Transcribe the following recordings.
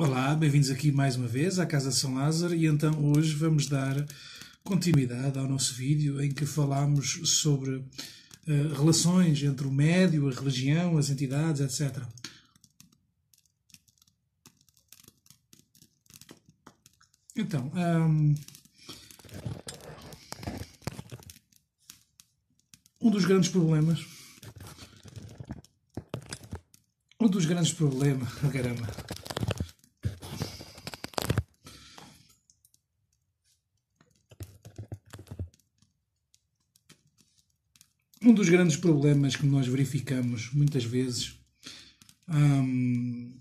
Olá, bem-vindos aqui mais uma vez à Casa de São Lázaro e então hoje vamos dar continuidade ao nosso vídeo em que falámos sobre uh, relações entre o médio, a religião, as entidades, etc. Então, um, ehm, um dos grandes problemas. Um dos grandes problemas. Caramba um dos grandes problemas que nós verificamos muitas vezes hum,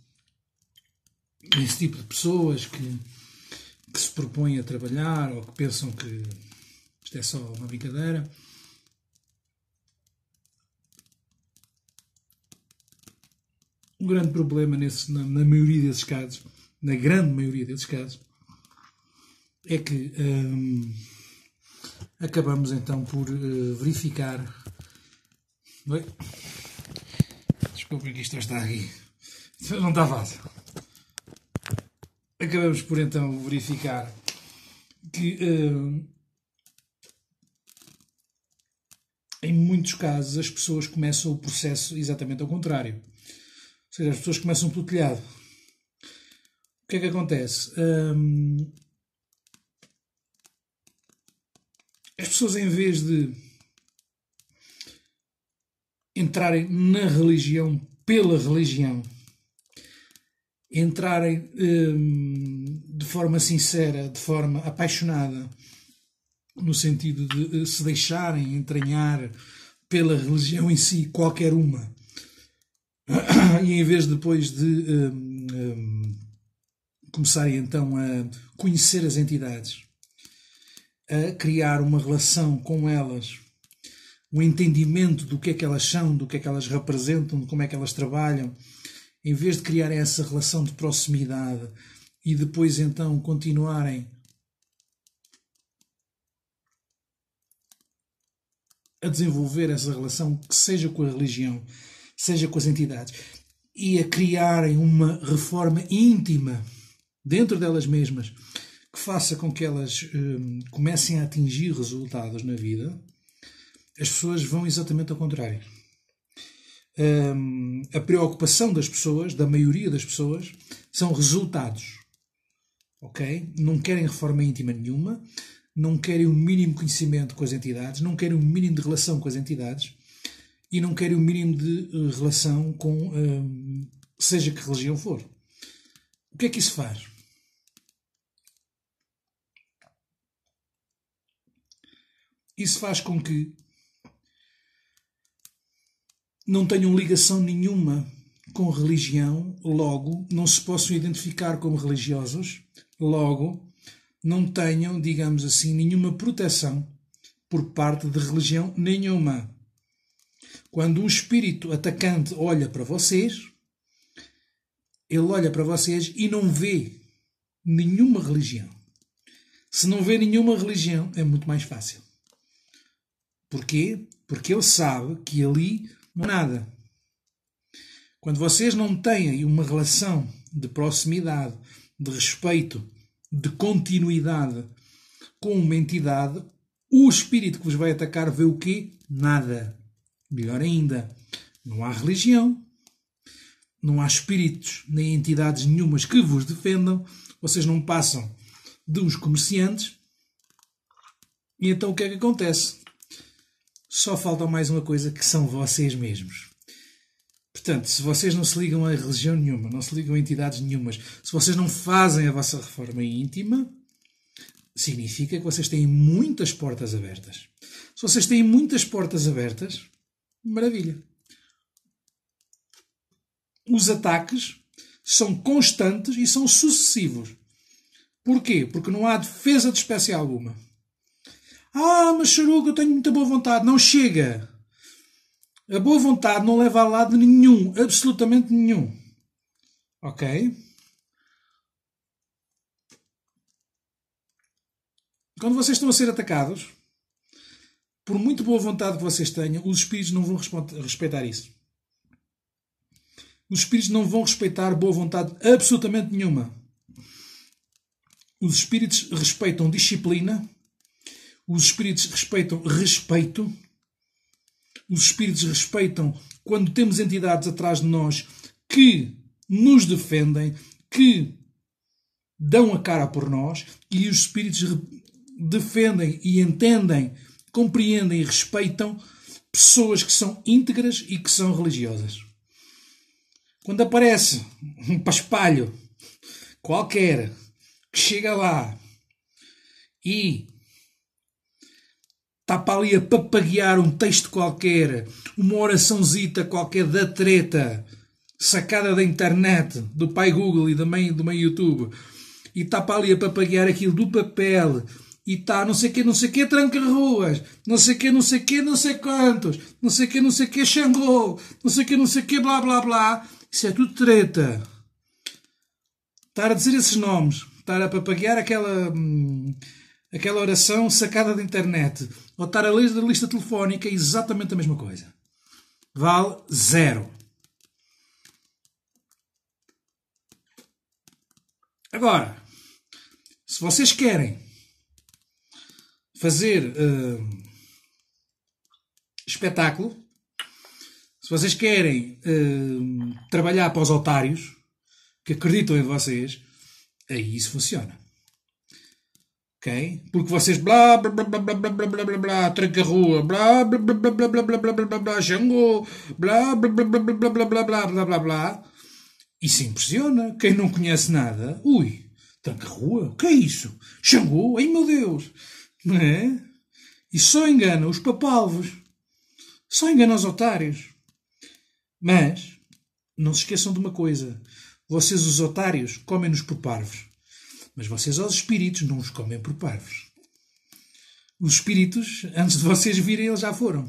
nesse tipo de pessoas que, que se propõem a trabalhar ou que pensam que isto é só uma brincadeira. Um grande problema nesse, na, na maioria desses casos, na grande maioria desses casos, é que hum, acabamos então por uh, verificar desculpa desculpem que isto está aqui. Não está fácil. Acabamos por então verificar que eh, em muitos casos as pessoas começam o processo exatamente ao contrário. Ou seja, as pessoas começam pelo telhado. O que é que acontece? Ehm, as pessoas, em vez de entrarem na religião pela religião, entrarem hum, de forma sincera, de forma apaixonada, no sentido de eh, se deixarem entranhar pela religião em si, qualquer uma. E em vez depois de hum, hum, começarem então a conhecer as entidades, a criar uma relação com elas um entendimento do que é que elas são, do que é que elas representam, de como é que elas trabalham, em vez de criarem essa relação de proximidade e depois então continuarem a desenvolver essa relação, que seja com a religião, seja com as entidades, e a criarem uma reforma íntima dentro delas mesmas que faça com que elas hum, comecem a atingir resultados na vida, as pessoas vão exatamente ao contrário. Um, a preocupação das pessoas, da maioria das pessoas, são resultados. Ok? Não querem reforma íntima nenhuma, não querem o um mínimo conhecimento com as entidades, não querem o um mínimo de relação com as entidades e não querem o mínimo de eh, relação com seja que religião for. O que é que isso faz? Isso faz com que não tenham ligação nenhuma com religião, logo não se possam identificar como religiosos, logo não tenham, digamos assim, nenhuma proteção por parte de religião nenhuma. Quando um espírito atacante olha para vocês, ele olha para vocês e não vê nenhuma religião. Se não vê nenhuma religião, é muito mais fácil. Porquê? Porque ele sabe que ali nada. Quando vocês não têm uma relação de proximidade, de respeito, de continuidade com uma entidade, o espírito que vos vai atacar vê o quê? Nada. Melhor ainda, não há religião, não há espíritos nem entidades nenhumas que vos defendam, vocês não passam dos comerciantes. E então o que é que acontece? só falta mais uma coisa que são vocês mesmos. Portanto, se vocês não se ligam a religião nenhuma, não se ligam a entidades nenhumas, se vocês não fazem a vossa reforma íntima, significa que vocês têm muitas portas abertas. Se vocês têm muitas portas abertas, maravilha. Os ataques são constantes e são sucessivos. Porquê? Porque não há defesa de espécie alguma. Ah, mas Charuca, eu tenho muita boa vontade. Não chega. A boa vontade não leva a lado nenhum, absolutamente nenhum. Ok? Quando vocês estão a ser atacados, por muito boa vontade que vocês tenham, os espíritos não vão respeitar isso. Os espíritos não vão respeitar boa vontade absolutamente nenhuma. Os espíritos respeitam disciplina, os espíritos respeitam respeito. Os espíritos respeitam quando temos entidades atrás de nós que nos defendem, que dão a cara por nós e os espíritos defendem e entendem, compreendem e respeitam pessoas que são íntegras e que são religiosas. Quando aparece um paspalho qualquer que chega lá e está para ali a papaguear um texto qualquer, uma oraçãozita qualquer da treta, sacada da internet, do pai Google e da mãe, do mãe YouTube, e está para ali a papaguear aquilo do papel, e está não sei que não sei que tranca-ruas, não sei que não sei que não sei quantos, não sei que não sei que Xangô, não sei que não sei que blá blá blá. Isso é tudo treta. Estar a dizer esses nomes, estar a papaguear aquela, hum, aquela oração sacada da internet Votar a lei da lista telefónica é exatamente a mesma coisa. Vale zero. Agora, se vocês querem fazer uh, espetáculo, se vocês querem uh, trabalhar para os otários que acreditam em vocês, aí isso funciona ok? Porque vocês blá blá blá blá blá blá blá blá blá blá tranca-rua, blá blá blá blá blá blá blá blá blá blá blá Xangô, blá blá blá blá blá blá blá blá blá blá blá Isso impressiona. Quem não conhece nada, ui, tranca-rua, o que é isso? Xangô, ai meu Deus, não é? Isso só engana os papalvos, só engana os otários. Mas, não se esqueçam de uma coisa, vocês os otários comem-nos por parvos. Mas vocês, aos espíritos, não os comem por parvos. Os espíritos, antes de vocês virem, eles já foram.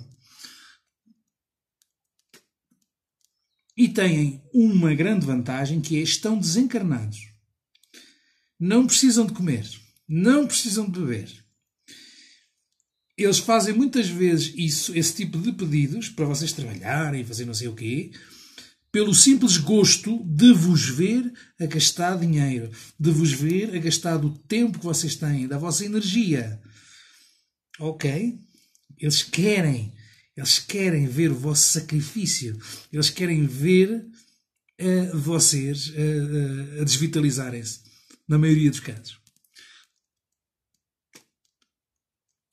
E têm uma grande vantagem que é estão desencarnados. Não precisam de comer, não precisam de beber. Eles fazem muitas vezes isso, esse tipo de pedidos para vocês trabalharem e fazer não sei o quê, pelo simples gosto de vos ver a gastar dinheiro, de vos ver a gastar do tempo que vocês têm, da vossa energia. Ok? Eles querem, eles querem ver o vosso sacrifício, eles querem ver eh, vocês eh, eh, a desvitalizarem-se, na maioria dos casos.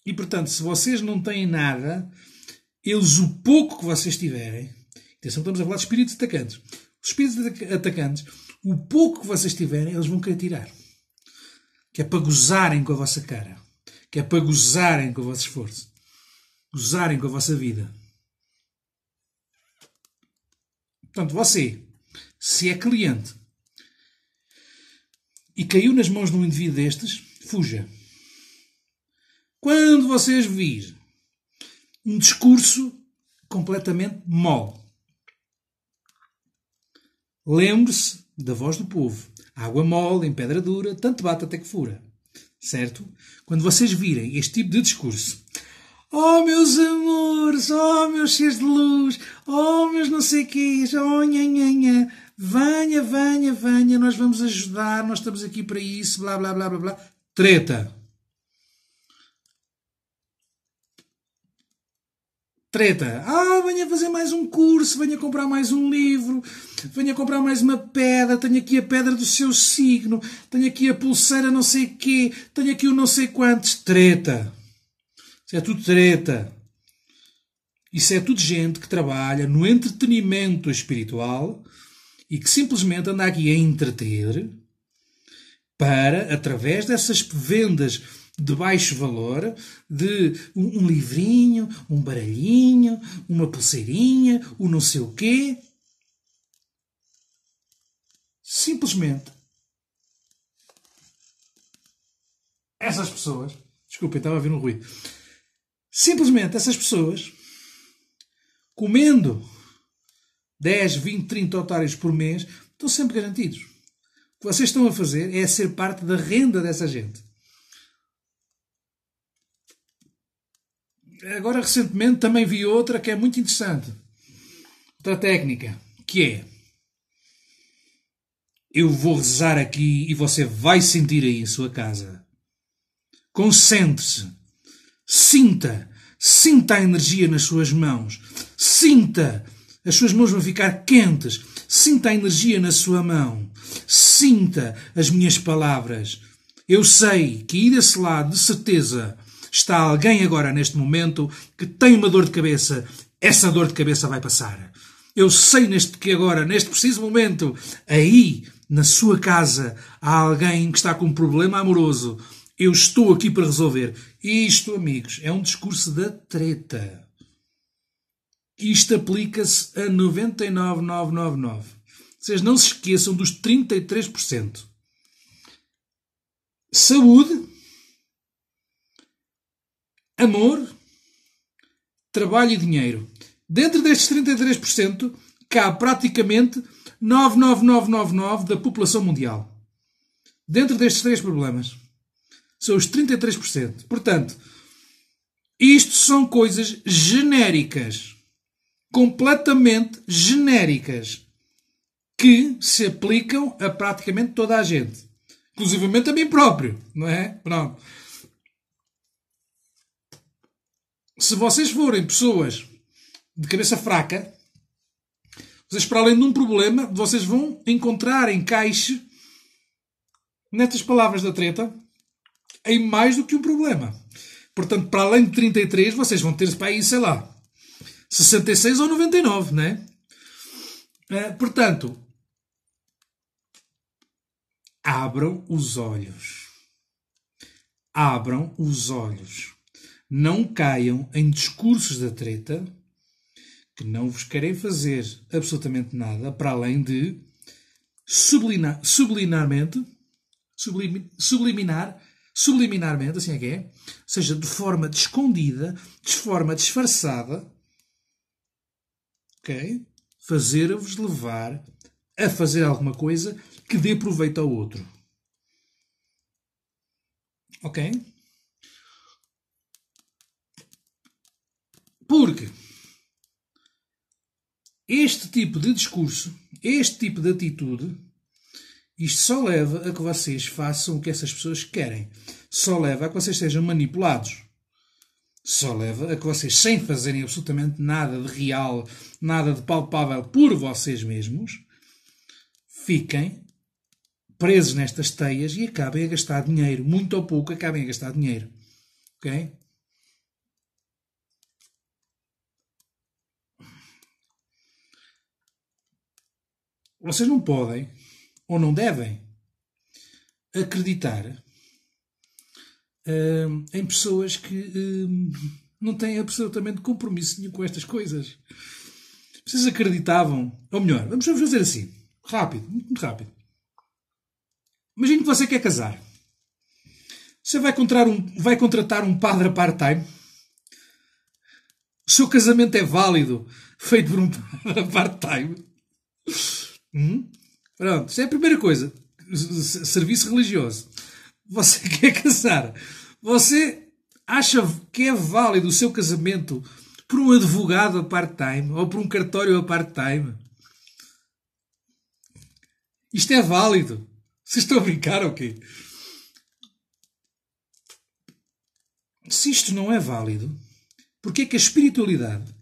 E portanto, se vocês não têm nada, eles o pouco que vocês tiverem Atenção, estamos a falar de espíritos atacantes. Os espíritos atacantes, o pouco que vocês tiverem, eles vão querer tirar. Que é para gozarem com a vossa cara. Que é para gozarem com o vosso esforço. Gozarem com a vossa vida. Portanto, você, se é cliente e caiu nas mãos de um indivíduo destes, fuja. Quando vocês virem um discurso completamente mole, Lembre-se da voz do povo. Água mole, em pedra dura, tanto bate até que fura. Certo? Quando vocês virem este tipo de discurso, Oh, meus amores, oh, meus seres de luz, oh, meus não sei quês, oh, nhanhanhã, venha, venha, venha, nós vamos ajudar, nós estamos aqui para isso, blá, blá, blá, blá, blá. Treta! Treta. Ah, venha fazer mais um curso, venha comprar mais um livro, venha comprar mais uma pedra, tenho aqui a pedra do seu signo, tenho aqui a pulseira não sei quê, tenho aqui o não sei quantos. Treta. Isso é tudo treta. Isso é tudo gente que trabalha no entretenimento espiritual e que simplesmente anda aqui a entreter para, através dessas vendas de baixo valor, de um livrinho, um baralhinho, uma pulseirinha, o um não sei o quê. Simplesmente. Essas pessoas. Desculpem, estava a ver um ruído. Simplesmente essas pessoas, comendo 10, 20, 30 otários por mês, estão sempre garantidos. O que vocês estão a fazer é ser parte da renda dessa gente. agora recentemente também vi outra que é muito interessante. Outra técnica, que é eu vou rezar aqui e você vai sentir aí em sua casa. Concentre-se. Sinta. Sinta a energia nas suas mãos. Sinta. As suas mãos vão ficar quentes. Sinta a energia na sua mão. Sinta as minhas palavras. Eu sei que ir desse lado, de certeza, está alguém agora neste momento que tem uma dor de cabeça, essa dor de cabeça vai passar. Eu sei neste que agora, neste preciso momento, aí na sua casa há alguém que está com um problema amoroso. Eu estou aqui para resolver. Isto, amigos, é um discurso da treta. Isto aplica-se a 99,999. Vocês não se esqueçam dos 33%. Saúde, amor, trabalho e dinheiro. Dentro destes 33%, há praticamente 99999 da população mundial. Dentro destes três problemas. São os 33%. Portanto, isto são coisas genéricas. Completamente genéricas. Que se aplicam a praticamente toda a gente. Inclusive a mim próprio, não é? Pronto. se vocês forem pessoas de cabeça fraca, vocês, para além de um problema, vocês vão encontrar encaixe nestas palavras da treta em mais do que um problema. Portanto, para além de 33, vocês vão ter para aí, sei lá, 66 ou 99, né? É, portanto, abram os olhos. Abram os olhos não caiam em discursos da treta que não vos querem fazer absolutamente nada para além de sublinar, subliminarmente, subliminar, subliminarmente, assim é que é, ou seja, de forma escondida, de forma disfarçada, ok? Fazer-vos levar a fazer alguma coisa que dê proveito ao outro. Ok? Porque este tipo de discurso, este tipo de atitude, isto só leva a que vocês façam o que essas pessoas querem. Só leva a que vocês sejam manipulados. Só leva a que vocês, sem fazerem absolutamente nada de real, nada de palpável por vocês mesmos, fiquem presos nestas teias e acabem a gastar dinheiro. Muito ou pouco acabem a gastar dinheiro. Ok? Vocês não podem ou não devem acreditar uh, em pessoas que uh, não têm absolutamente compromisso nenhum com estas coisas. Vocês acreditavam? Ou melhor, vamos fazer assim. Rápido, muito rápido. Imagino que você quer casar. Você vai contratar um, vai contratar um padre part-time. O seu casamento é válido, feito por um padre part-time. Hum? Pronto, isso é a primeira coisa. Serviço religioso. Você quer casar. Você acha que é válido o seu casamento por um advogado a part-time ou por um cartório a part-time? Isto é válido. Vocês estão a brincar ou okay? quê? Se isto não é válido, porquê é que a espiritualidade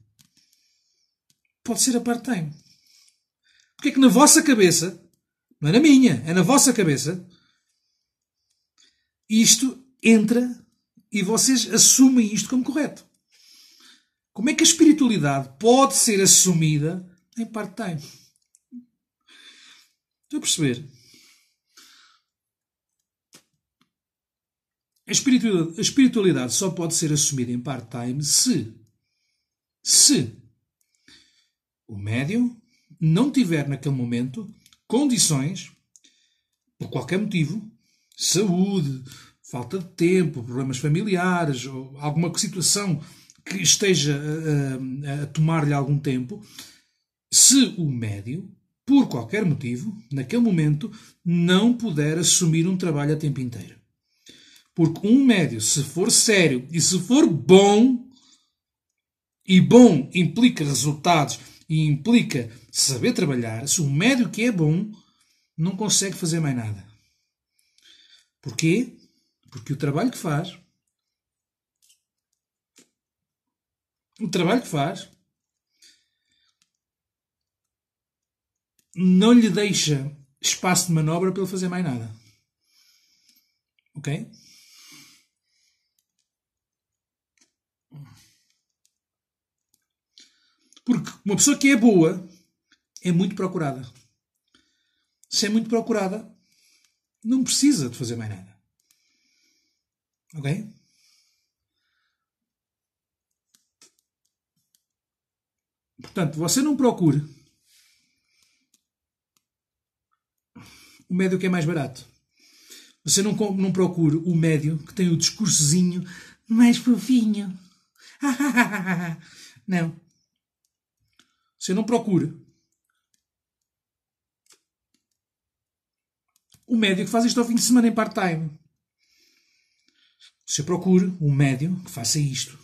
pode ser a part-time? Porque é que na vossa cabeça, não é na minha, é na vossa cabeça, isto entra e vocês assumem isto como correto. Como é que a espiritualidade pode ser assumida em part-time? Estou a perceber. A espiritualidade, a espiritualidade só pode ser assumida em part-time se, se o médium não tiver naquele momento condições, por qualquer motivo, saúde, falta de tempo, problemas familiares, ou alguma situação que esteja a, eh, eh, a, tomar-lhe algum tempo, se o médio, por qualquer motivo, naquele momento, não puder assumir um trabalho a tempo inteiro. Porque um médio, se for sério e se for bom, e bom implica resultados e implica saber trabalhar, se o médio que é bom não consegue fazer mais nada. Porquê? Porque o trabalho que faz, o trabalho que faz, não lhe deixa espaço de manobra para ele fazer mais nada. Ok? Porque uma pessoa que é boa é muito procurada. Se é muito procurada, não precisa de fazer mais nada. Ok? Portanto, você não procure o médio que é mais barato. Você não, não procure o médio que tem o discursozinho mais fofinho. não. Você não procura. O médio que faz isto ao fim de semana em part-time. Você procura um médio que faça isto,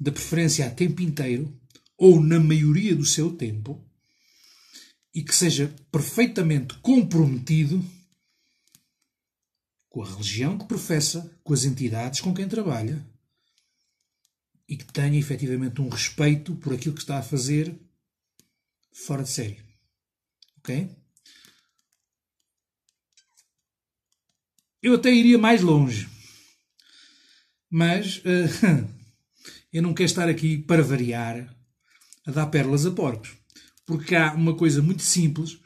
da preferência a tempo inteiro, ou na maioria do seu tempo, e que seja perfeitamente comprometido com a religião que professa, com as entidades com quem trabalha e que tenha efetivamente um respeito por aquilo que está a fazer fora de série. Ok? Eu até iria mais longe, mas uh, eu não quero estar aqui para variar a dar pérolas a porcos, porque há uma coisa muito simples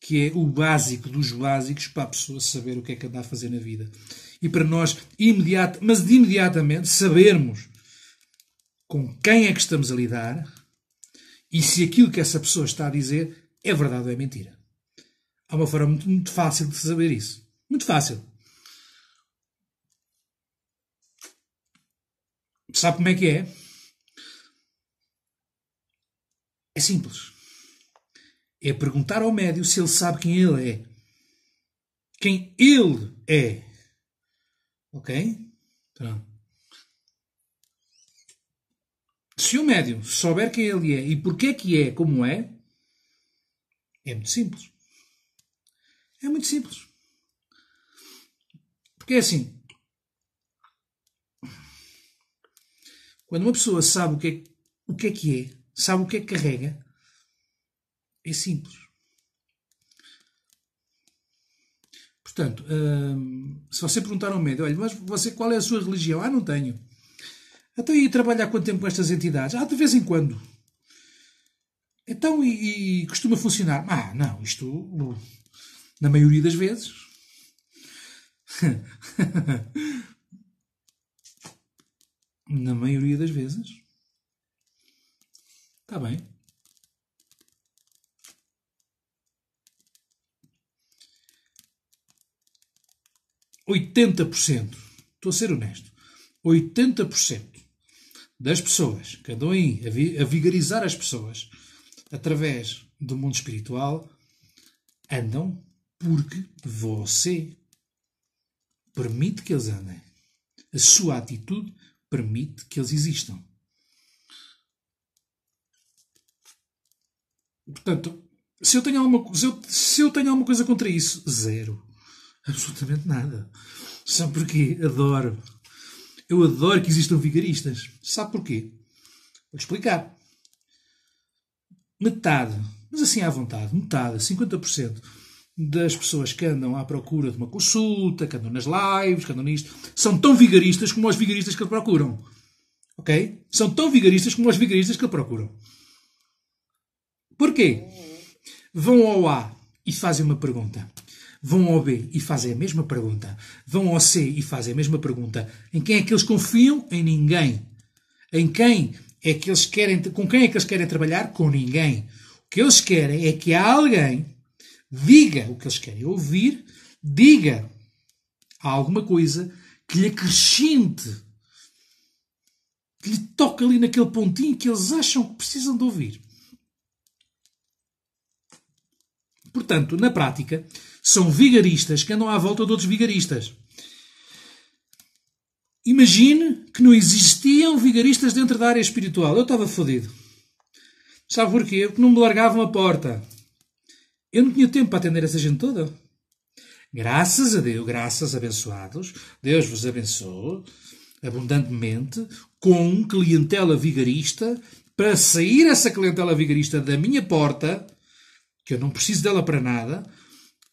que é o básico dos básicos para a pessoa saber o que é que anda a fazer na vida e para nós imediato, mas de imediatamente sabermos com quem é que estamos a lidar e se aquilo que essa pessoa está a dizer é verdade ou é mentira. Há uma forma muito, muito fácil de saber isso. Muito fácil. Sabe como é que é? É simples. É perguntar ao médio se ele sabe quem ele é. Quem ele é. Ok? Pronto. Se o médium souber quem ele é e é que é como é, é muito simples. É muito simples. Porque é assim. Quando uma pessoa sabe o que é, o que, é que é, sabe o que é que carrega, é simples. Portanto, hum, se você perguntar ao médium, olha, mas você qual é a sua religião? Ah, não tenho. Então, e trabalhar quanto tempo com estas entidades? Ah, de vez em quando. Então, e, e costuma funcionar? Ah, não, isto, na maioria das vezes. na maioria das vezes. Está bem. Oitenta por cento. Estou a ser honesto. Oitenta por cento das pessoas, Cadoim, a vigarizar as pessoas através do mundo espiritual, andam porque você permite que eles andem. A sua atitude permite que eles existam. Portanto, se eu tenho alguma, se eu, se eu tenho alguma coisa contra isso, zero. Absolutamente nada. Só porque adoro eu adoro que existam vigaristas. Sabe porquê? Vou explicar. Metade, mas assim à vontade, metade, 50% das pessoas que andam à procura de uma consulta, que andam nas lives, que andam nisto, são tão vigaristas como os vigaristas que a procuram. Ok? São tão vigaristas como os vigaristas que a procuram. Porquê? Vão ao A e fazem uma pergunta. Vão ao B e fazem a mesma pergunta. Vão ao C e fazem a mesma pergunta. Em quem é que eles confiam? Em ninguém. Em quem é que eles querem, com quem é que eles querem trabalhar? Com ninguém. O que eles querem é que alguém diga o que eles querem ouvir, diga alguma coisa que lhe acrescente, que lhe toque ali naquele pontinho que eles acham que precisam de ouvir. Portanto, na prática, são vigaristas que andam à volta de outros vigaristas. Imagine que não existiam vigaristas dentro da área espiritual. Eu estava fodido. Sabe porquê? Porque não me largavam a porta. Eu não tinha tempo para atender essa gente toda. Graças a Deus, graças abençoados, Deus vos abençoou abundantemente com clientela vigarista para sair essa clientela vigarista da minha porta, que eu não preciso dela para nada,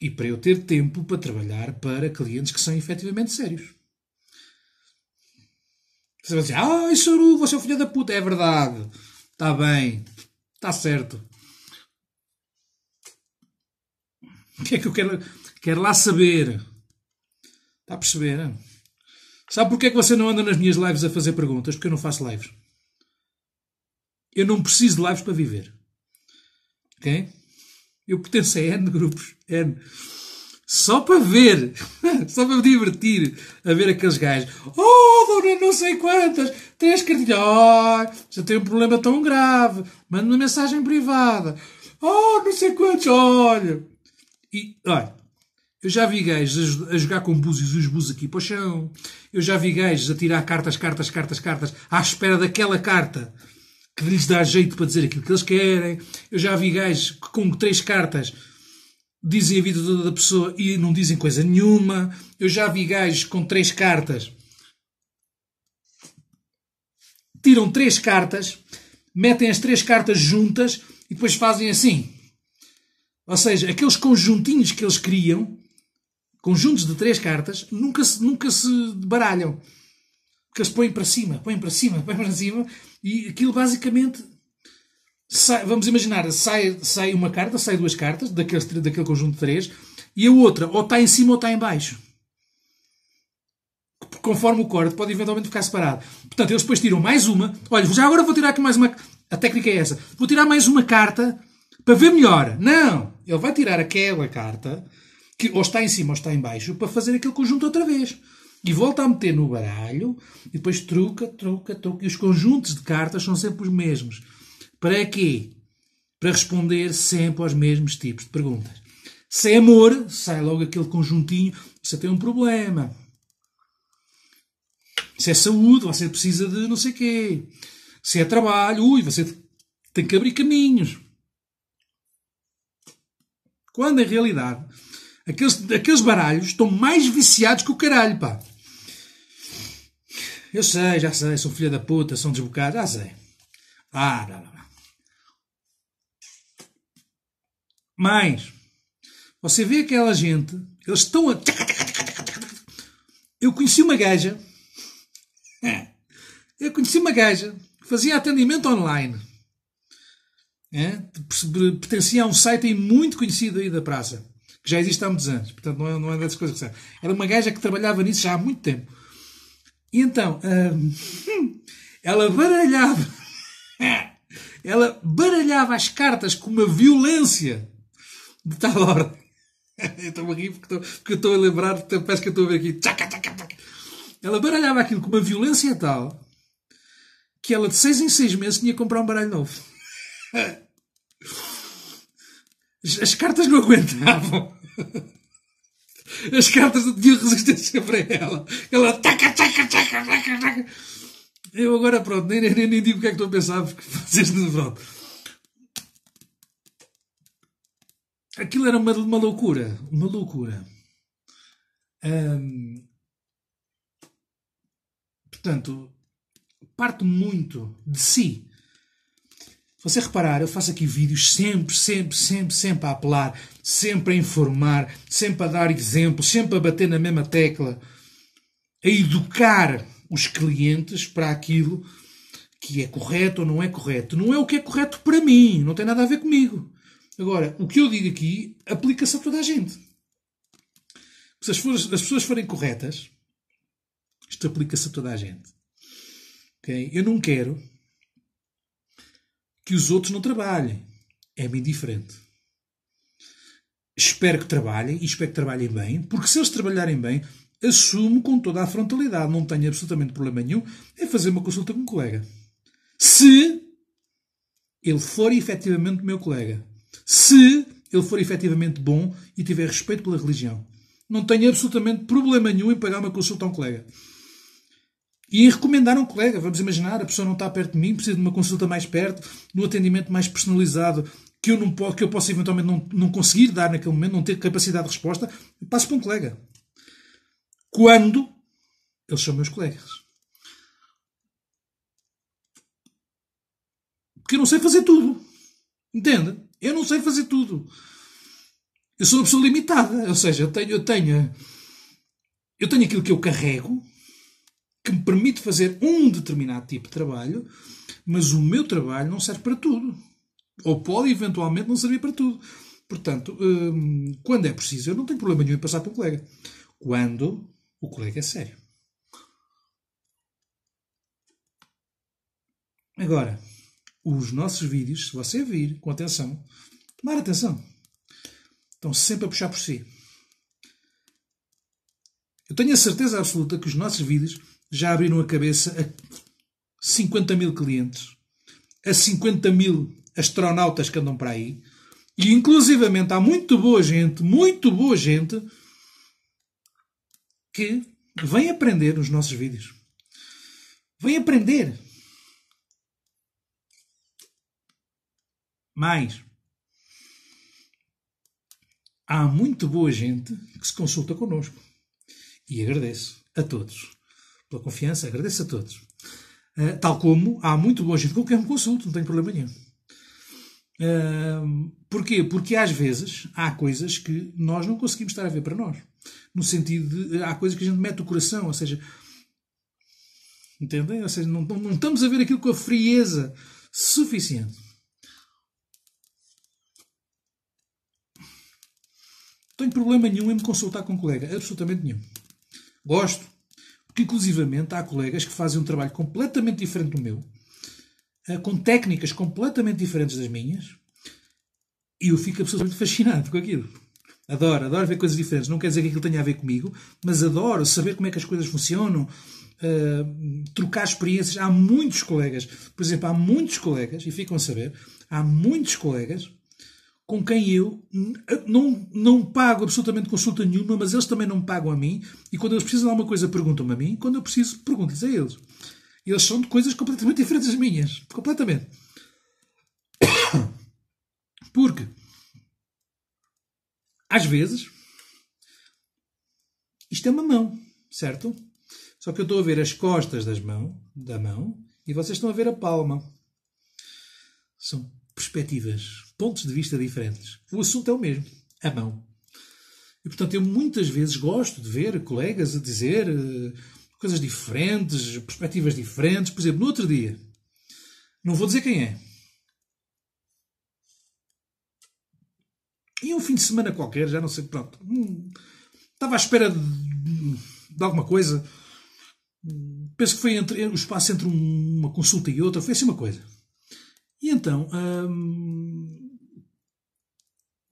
e para eu ter tempo para trabalhar para clientes que são efetivamente sérios. Você vai dizer, ai ah, Saru, você é o filho da puta. É verdade. Está bem. Está certo. O que é que eu quero, quero lá saber? Está a perceber? Não? Sabe porquê é que você não anda nas minhas lives a fazer perguntas? Porque eu não faço lives. Eu não preciso de lives para viver. Ok? Eu pertenço a N grupos. N. Só para ver, só para me divertir, a ver aqueles gajos. Oh, dona não sei quantas, três cartilhas. Oh, já tenho um problema tão grave. Manda uma mensagem privada. Oh, não sei quantos, olha. E, olha, eu já vi gajos a, jogar com búzios e os búzios aqui para o chão. Eu já vi gajos a tirar cartas, cartas, cartas, cartas, à espera daquela carta que lhes dá jeito para dizer aquilo que eles querem. Eu já vi gajos que com três cartas dizem a vida toda da pessoa e não dizem coisa nenhuma. Eu já vi gajos com três cartas. Tiram três cartas, metem as três cartas juntas e depois fazem assim. Ou seja, aqueles conjuntinhos que eles criam, conjuntos de três cartas, nunca se, nunca se baralham. Porque eles põem para cima, põem para cima, põem para cima, e aquilo basicamente. Sai, vamos imaginar, sai, sai uma carta, sai duas cartas, daqueles, daquele conjunto de três, e a outra ou está em cima ou está em baixo. Conforme o corte, pode eventualmente ficar separado. Portanto, eles depois tiram mais uma. Olha, já agora vou tirar aqui mais uma. A técnica é essa. Vou tirar mais uma carta para ver melhor. Não! Ele vai tirar aquela carta que ou está em cima ou está em baixo para fazer aquele conjunto outra vez. E volta a meter no baralho e depois truca, truca, truca. E os conjuntos de cartas são sempre os mesmos. Para quê? Para responder sempre aos mesmos tipos de perguntas. Se é amor, sai logo aquele conjuntinho. Você tem um problema. Se é saúde, você precisa de não sei o quê. Se é trabalho, ui, você tem que abrir caminhos. Quando, em realidade, aqueles, aqueles baralhos estão mais viciados que o caralho, pá. Eu sei, já sei, sou filha da puta, são desbocado, já sei. Ah, lá, lá, lá. Mas, você vê aquela gente, eles estão a. Eu conheci uma gaja. É, eu conheci uma gaja que fazia atendimento online. É? Pertencia a um site muito conhecido aí da praça, que já existe há muitos anos, portanto não é, não é dessas coisas que sabe. Era uma gaja que trabalhava nisso já há muito tempo e então, hum, ela baralhava, ela baralhava as cartas com uma violência de tal ordem. Estou-me a rir porque, estou, porque estou a lembrar, então parece que estou a ver aqui. Tchaca, tchaca, tchaca. Ela baralhava aquilo com uma violência tal que ela de seis em seis meses tinha que comprar um baralho novo. As cartas não aguentavam. As cartas não tinham resistência para ela. Ela taca, taca, taca, taca, taca. Eu agora, pronto, nem, nem, nem digo o que é que estou a pensar, porque de pronto. Aquilo era uma, uma loucura, uma loucura. Hum, portanto, parte muito de si se você reparar, eu faço aqui vídeos sempre, sempre, sempre, sempre a apelar, sempre a informar, sempre a dar exemplos, sempre a bater na mesma tecla, a educar os clientes para aquilo que é correto ou não é correto. Não é o que é correto para mim, não tem nada a ver comigo. Agora, o que eu digo aqui aplica-se a toda a gente. Se as, for, as pessoas forem corretas, isto aplica-se a toda a gente. Okay? Eu não quero que os outros não trabalhem. É-me indiferente. Espero que trabalhem e espero que trabalhem bem, porque se eles trabalharem bem, assumo com toda a frontalidade, não tenho absolutamente problema nenhum em fazer uma consulta com um colega. Se ele for efetivamente meu colega. Se ele for efetivamente bom e tiver respeito pela religião. Não tenho absolutamente problema nenhum em pagar uma consulta a um colega. E recomendar um colega, vamos imaginar, a pessoa não está perto de mim, precisa de uma consulta mais perto, de um atendimento mais personalizado, que eu, não, que eu posso eventualmente não, não conseguir dar naquele momento, não ter capacidade de resposta, eu passo para um colega. Quando eles são meus colegas. Porque eu não sei fazer tudo. Entende? Eu não sei fazer tudo. Eu sou uma pessoa limitada. Ou seja, eu tenho, eu tenho, eu tenho aquilo que eu carrego, que me permite fazer um determinado tipo de trabalho, mas o meu trabalho não serve para tudo. Ou pode eventualmente não servir para tudo. Portanto, hum, quando é preciso, eu não tenho problema nenhum em passar para o colega. Quando o colega é sério. Agora, os nossos vídeos, se você vir com atenção, tomar atenção, estão sempre a puxar por si. Eu tenho a certeza absoluta que os nossos vídeos já abriram a cabeça a 50 mil clientes, a 50 mil astronautas que andam para aí, e inclusivamente há muito boa gente, muito boa gente que vem aprender nos nossos vídeos. Vem aprender. Mais. Há muito boa gente que se consulta connosco. E agradeço a todos pela confiança, agradeço a todos. Uh, tal como há muito boa gente com quem me consulto, não tenho problema nenhum. Uh, porquê? Porque às vezes há coisas que nós não conseguimos estar a ver para nós. No sentido de eh, há coisas que a gente mete o coração, ou seja, entendem? Ou seja, não, não, não estamos a ver aquilo com a frieza suficiente. Não tenho problema nenhum em me consultar com um colega, absolutamente nenhum. Gosto, porque, inclusivamente, há colegas que fazem um trabalho completamente diferente do meu, eh, com técnicas completamente diferentes das minhas, e eu fico absolutamente fascinado com aquilo. Adoro, adoro ver coisas diferentes. Não quer dizer que aquilo tenha a ver comigo, mas adoro saber como é que as coisas funcionam, uh, trocar experiências. Há muitos colegas, por exemplo, há muitos colegas, e ficam a saber, há muitos colegas com quem eu não, não pago absolutamente consulta nenhuma, mas eles também não me pagam a mim. E quando eles precisam de alguma coisa, perguntam-me a mim. Quando eu preciso, pergunto-lhes a eles. E eles são de coisas completamente diferentes das minhas. Completamente. Porque, às vezes, isto é uma mão, certo? Só que eu estou a ver as costas das mão, da mão e vocês estão a ver a palma. São perspectivas, pontos de vista diferentes. O assunto é o mesmo, a mão. E portanto eu muitas vezes gosto de ver colegas a dizer eh, coisas diferentes, perspectivas diferentes. Por exemplo, no outro dia, não vou dizer quem é. E um fim de semana qualquer, já não sei, pronto. Hum, estava à espera de, de alguma coisa. Penso que foi entre, o espaço entre uma consulta e outra, foi assim uma coisa. E então, hum,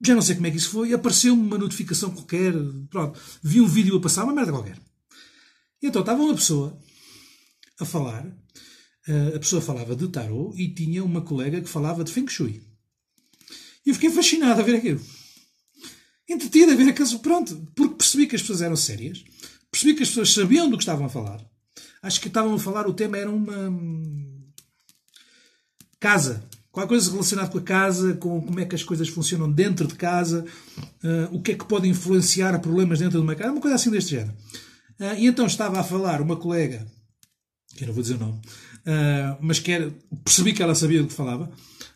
já não sei como é que isso foi, apareceu-me uma notificação qualquer, pronto, vi um vídeo a passar, uma merda qualquer. E então estava uma pessoa a falar, eh, a pessoa falava de tarot e tinha uma colega que falava de Feng Shui. E eu fiquei fascinado a ver aquilo. Entretido a ver aquilo, pronto, porque percebi que as pessoas eram sérias, percebi que as pessoas sabiam do que estavam a falar. Acho que estavam a falar, o tema era uma hum, Casa. Qualquer coisa relacionada com a casa, com como é que as coisas funcionam dentro de casa, uh, o que é que pode influenciar problemas dentro de uma casa, uma coisa assim deste género. Uh, e então estava a falar uma colega, que eu não vou dizer o nome, uh, mas que era, percebi que ela sabia do que falava,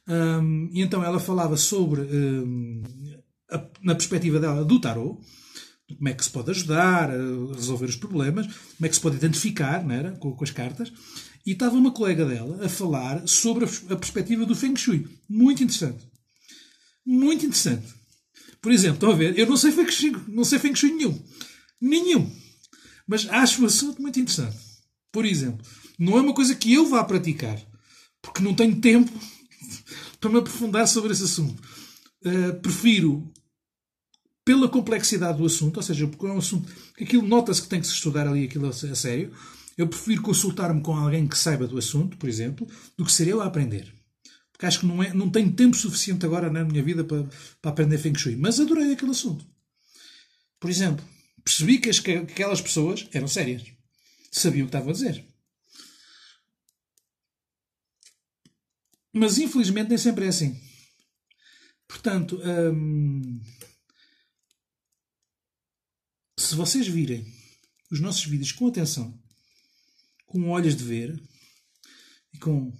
um, e então ela falava sobre, um, a, na perspectiva dela, do tarot, como é que se pode ajudar a resolver os problemas, como é que se pode identificar não era? Com, com as cartas. E estava uma colega dela a falar sobre a perspectiva do Feng Shui. Muito interessante. Muito interessante. Por exemplo, estão a ver, eu não sei Feng Shui, não sei Feng Shui nenhum. Nenhum. Mas acho o assunto muito interessante. Por exemplo, não é uma coisa que eu vá praticar, porque não tenho tempo para me aprofundar sobre esse assunto. Uh, prefiro pela complexidade do assunto, ou seja, porque é um assunto que aquilo nota-se que tem que se estudar ali aquilo a sério, eu prefiro consultar-me com alguém que saiba do assunto, por exemplo, do que ser eu a aprender. Porque acho que não, é, não tenho tempo suficiente agora na minha vida para, para aprender Feng Shui. Mas adorei aquele assunto. Por exemplo, percebi que, as, que aquelas pessoas eram sérias. Sabiam o que estavam a dizer. Mas infelizmente nem sempre é assim. Portanto, hum, se vocês virem os nossos vídeos com atenção, com olhos de ver e com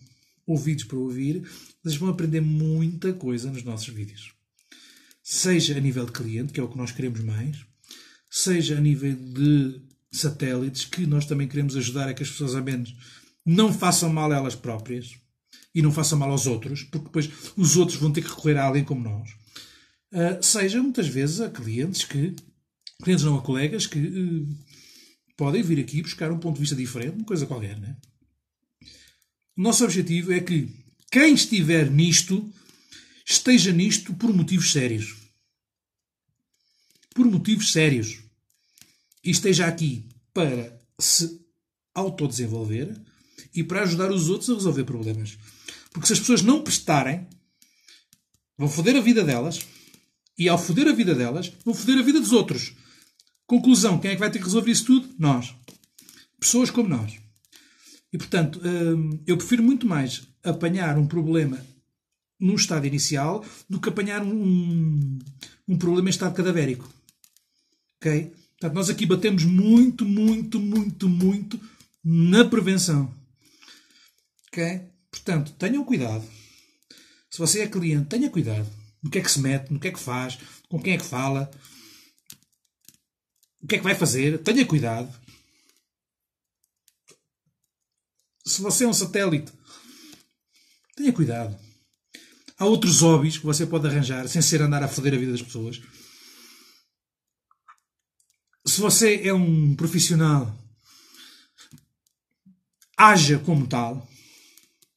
ouvidos para ouvir, vocês vão aprender muita coisa nos nossos vídeos. Seja a nível de cliente, que é o que nós queremos mais, seja a nível de satélites, que nós também queremos ajudar a que as pessoas, ao menos, não façam mal a elas próprias e não façam mal aos outros, porque depois os outros vão ter que recorrer a alguém como nós. Uh, seja muitas vezes a clientes que, clientes não a colegas, que uh, podem vir aqui buscar um ponto de vista diferente, uma coisa qualquer, né? O nosso objetivo é que quem estiver nisto esteja nisto por motivos sérios. Por motivos sérios. E esteja aqui para se autodesenvolver e para ajudar os outros a resolver problemas. Porque se as pessoas não prestarem, vão foder a vida delas, e ao foder a vida delas, vão foder a vida dos outros. Conclusão: quem é que vai ter que resolver isso tudo? Nós. Pessoas como nós. E portanto, hum, eu prefiro muito mais apanhar um problema num estado inicial do que apanhar um, um problema em estado cadavérico. Ok? Portanto, nós aqui batemos muito, muito, muito, muito na prevenção. Ok? Portanto, tenham cuidado. Se você é cliente, tenha cuidado. No que é que se mete, no que é que faz, com quem é que fala o que é que vai fazer? Tenha cuidado. Se você é um satélite, tenha cuidado. Há outros hobbies que você pode arranjar sem ser andar a foder a vida das pessoas. Se você é um profissional, haja como tal,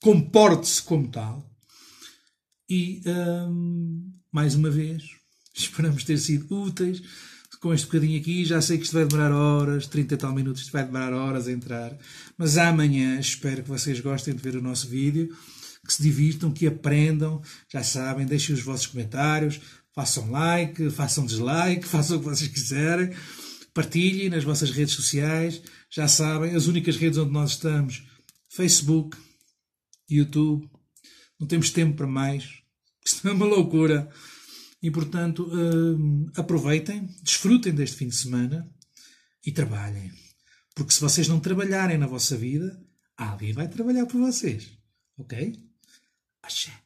comporte-se como tal. E, hum, mais uma vez, esperamos ter sido úteis com este bocadinho aqui, já sei que isto vai demorar horas, 30 e tal minutos, isto vai demorar horas a entrar. Mas amanhã espero que vocês gostem de ver o nosso vídeo, que se divirtam, que aprendam. Já sabem, deixem os vossos comentários, façam like, façam dislike, façam o que vocês quiserem. Partilhem nas vossas redes sociais. Já sabem, as únicas redes onde nós estamos: Facebook, YouTube. Não temos tempo para mais. Isto é uma loucura. E, portanto, hum, aproveitem, desfrutem deste fim de semana e trabalhem. Porque se vocês não trabalharem na vossa vida, alguém vai trabalhar por vocês. Ok? Achei.